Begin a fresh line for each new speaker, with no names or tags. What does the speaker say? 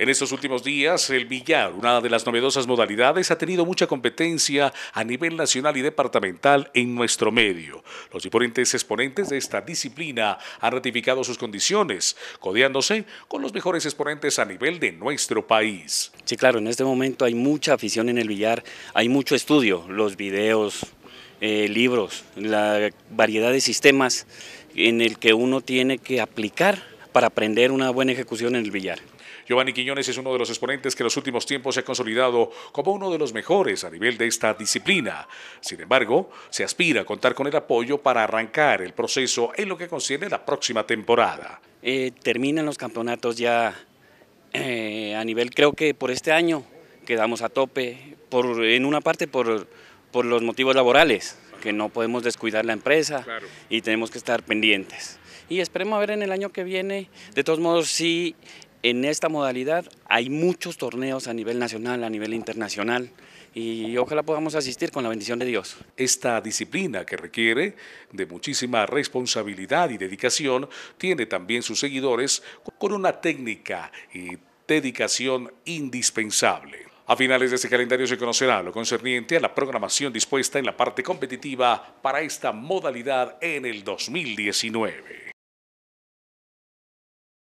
En estos últimos días, el billar, una de las novedosas modalidades, ha tenido mucha competencia a nivel nacional y departamental en nuestro medio. Los diferentes exponentes de esta disciplina han ratificado sus condiciones, codeándose con los mejores exponentes a
nivel de nuestro país. Sí, claro, en este momento hay mucha afición en el billar, hay mucho estudio, los videos, eh, libros, la variedad de sistemas en el que uno tiene que aplicar para aprender una buena ejecución en el billar.
Giovanni Quiñones es uno de los exponentes que en los últimos tiempos se ha consolidado como uno de los mejores a nivel de esta disciplina. Sin embargo, se aspira a contar con el apoyo para arrancar el proceso
en lo que concierne la próxima temporada. Eh, terminan los campeonatos ya eh, a nivel, creo que por este año quedamos a tope, por, en una parte por, por los motivos laborales, que no podemos descuidar la empresa y tenemos que estar pendientes. Y esperemos a ver en el año que viene. De todos modos, sí en esta modalidad hay muchos torneos a nivel nacional, a nivel internacional y ojalá podamos asistir con la bendición de Dios. Esta disciplina que requiere de muchísima responsabilidad
y dedicación tiene también sus seguidores con una técnica y dedicación indispensable. A finales de este calendario se conocerá lo concerniente a la programación dispuesta en la parte competitiva para esta modalidad en el 2019.